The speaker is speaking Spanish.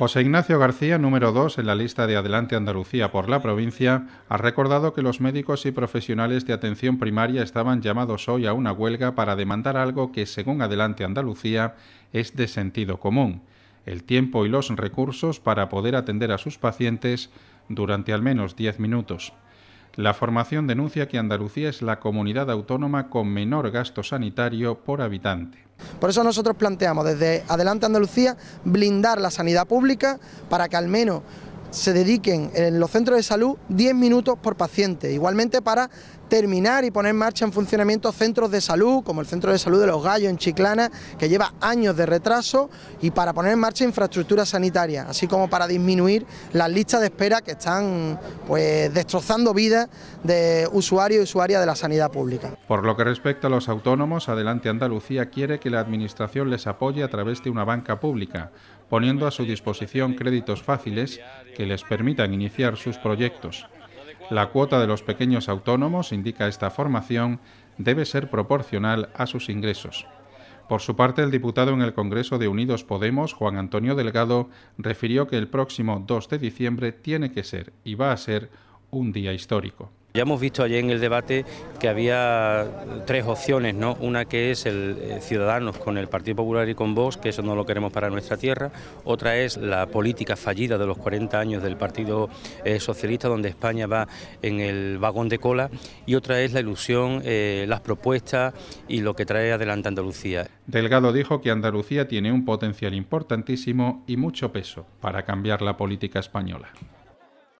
José Ignacio García, número 2 en la lista de Adelante Andalucía por la provincia, ha recordado que los médicos y profesionales de atención primaria estaban llamados hoy a una huelga para demandar algo que, según Adelante Andalucía, es de sentido común, el tiempo y los recursos para poder atender a sus pacientes durante al menos 10 minutos. La formación denuncia que Andalucía es la comunidad autónoma con menor gasto sanitario por habitante. Por eso nosotros planteamos desde Adelante Andalucía blindar la sanidad pública para que al menos se dediquen en los centros de salud 10 minutos por paciente, igualmente para terminar y poner en marcha en funcionamiento centros de salud, como el Centro de Salud de los Gallos en Chiclana, que lleva años de retraso, y para poner en marcha infraestructura sanitaria, así como para disminuir las listas de espera que están pues, destrozando vidas de usuarios y usuarias de la sanidad pública. Por lo que respecta a los autónomos, Adelante Andalucía quiere que la Administración les apoye a través de una banca pública, poniendo a su disposición créditos fáciles que les permitan iniciar sus proyectos. La cuota de los pequeños autónomos, indica esta formación, debe ser proporcional a sus ingresos. Por su parte, el diputado en el Congreso de Unidos Podemos, Juan Antonio Delgado, refirió que el próximo 2 de diciembre tiene que ser y va a ser un día histórico. Ya hemos visto ayer en el debate que había tres opciones, ¿no? Una que es el eh, Ciudadanos con el Partido Popular y con vos, que eso no lo queremos para nuestra tierra. Otra es la política fallida de los 40 años del Partido eh, Socialista, donde España va en el vagón de cola. Y otra es la ilusión, eh, las propuestas y lo que trae adelante Andalucía. Delgado dijo que Andalucía tiene un potencial importantísimo y mucho peso para cambiar la política española.